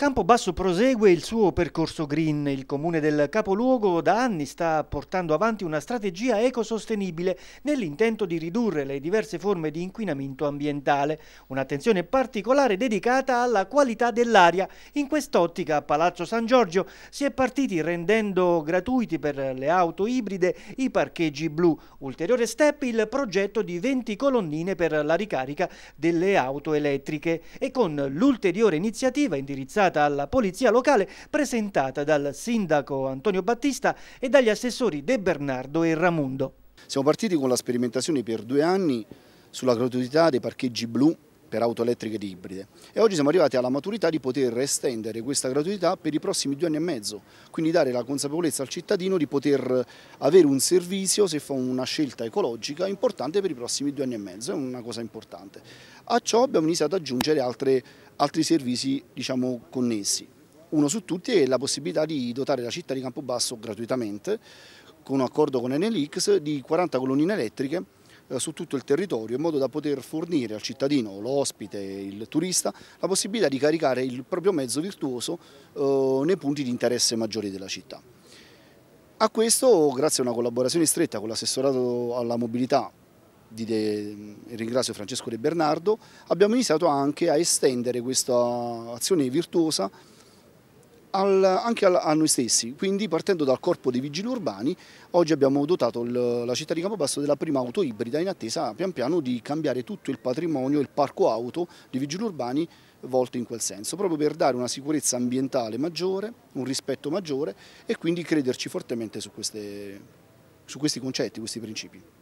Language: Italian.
Campobasso prosegue il suo percorso green. Il comune del capoluogo da anni sta portando avanti una strategia ecosostenibile nell'intento di ridurre le diverse forme di inquinamento ambientale. Un'attenzione particolare dedicata alla qualità dell'aria. In quest'ottica a Palazzo San Giorgio si è partiti rendendo gratuiti per le auto ibride i parcheggi blu. Ulteriore step il progetto di 20 colonnine per la ricarica delle auto elettriche e con l'ulteriore iniziativa indirizzata delegata alla polizia locale presentata dal sindaco Antonio Battista e dagli assessori De Bernardo e Ramundo. Siamo partiti con la sperimentazione per due anni sulla gratuità dei parcheggi blu per auto elettriche ed ibride e oggi siamo arrivati alla maturità di poter estendere questa gratuità per i prossimi due anni e mezzo, quindi dare la consapevolezza al cittadino di poter avere un servizio se fa una scelta ecologica importante per i prossimi due anni e mezzo, è una cosa importante. A ciò abbiamo iniziato ad aggiungere altre altri servizi diciamo, connessi. Uno su tutti è la possibilità di dotare la città di Campobasso gratuitamente, con un accordo con Enelix, di 40 colonnine elettriche eh, su tutto il territorio in modo da poter fornire al cittadino, l'ospite, il turista la possibilità di caricare il proprio mezzo virtuoso eh, nei punti di interesse maggiori della città. A questo, grazie a una collaborazione stretta con l'assessorato alla mobilità di De... ringrazio Francesco De Bernardo, abbiamo iniziato anche a estendere questa azione virtuosa al, anche al, a noi stessi, quindi partendo dal corpo dei vigili urbani oggi abbiamo dotato il, la città di Campobasso della prima auto ibrida in attesa pian piano di cambiare tutto il patrimonio, il parco auto dei vigili urbani volto in quel senso, proprio per dare una sicurezza ambientale maggiore, un rispetto maggiore e quindi crederci fortemente su, queste, su questi concetti, questi principi.